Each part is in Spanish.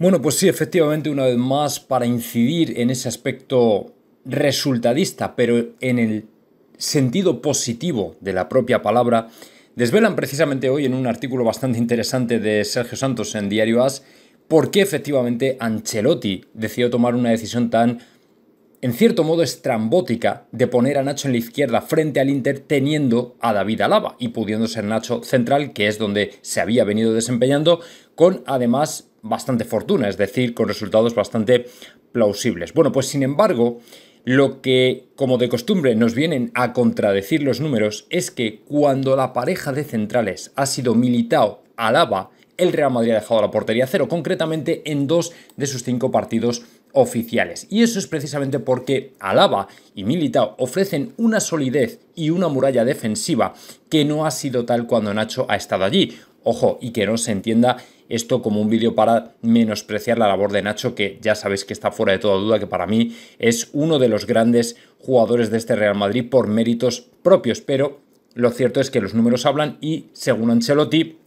Bueno, pues sí, efectivamente, una vez más, para incidir en ese aspecto resultadista, pero en el sentido positivo de la propia palabra, desvelan precisamente hoy en un artículo bastante interesante de Sergio Santos en Diario As por qué efectivamente Ancelotti decidió tomar una decisión tan, en cierto modo, estrambótica de poner a Nacho en la izquierda frente al Inter teniendo a David Alaba y pudiendo ser Nacho central, que es donde se había venido desempeñando, con además bastante fortuna, es decir, con resultados bastante plausibles. Bueno, pues sin embargo, lo que, como de costumbre, nos vienen a contradecir los números es que cuando la pareja de centrales ha sido Militao Alaba, el Real Madrid ha dejado la portería cero, concretamente en dos de sus cinco partidos oficiales. Y eso es precisamente porque Alaba y Militao ofrecen una solidez y una muralla defensiva que no ha sido tal cuando Nacho ha estado allí. Ojo, y que no se entienda esto como un vídeo para menospreciar la labor de Nacho, que ya sabéis que está fuera de toda duda, que para mí es uno de los grandes jugadores de este Real Madrid por méritos propios, pero lo cierto es que los números hablan y según Ancelotti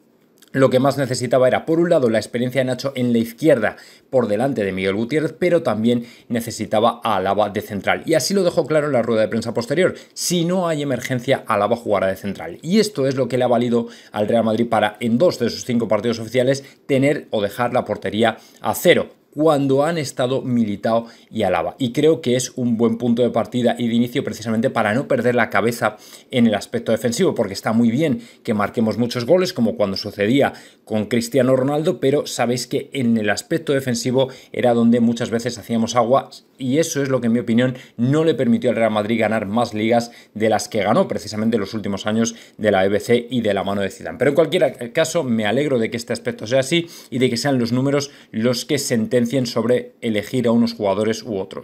lo que más necesitaba era, por un lado, la experiencia de Nacho en la izquierda por delante de Miguel Gutiérrez, pero también necesitaba a Alaba de central. Y así lo dejó claro en la rueda de prensa posterior. Si no hay emergencia, Alaba jugará de central. Y esto es lo que le ha valido al Real Madrid para, en dos de sus cinco partidos oficiales, tener o dejar la portería a cero cuando han estado militado y Alaba. Y creo que es un buen punto de partida y de inicio precisamente para no perder la cabeza en el aspecto defensivo, porque está muy bien que marquemos muchos goles, como cuando sucedía con Cristiano Ronaldo, pero sabéis que en el aspecto defensivo era donde muchas veces hacíamos aguas y eso es lo que en mi opinión no le permitió al Real Madrid ganar más ligas de las que ganó precisamente en los últimos años de la EBC y de la mano de Zidane. Pero en cualquier caso me alegro de que este aspecto sea así y de que sean los números los que sentencien sobre elegir a unos jugadores u otros.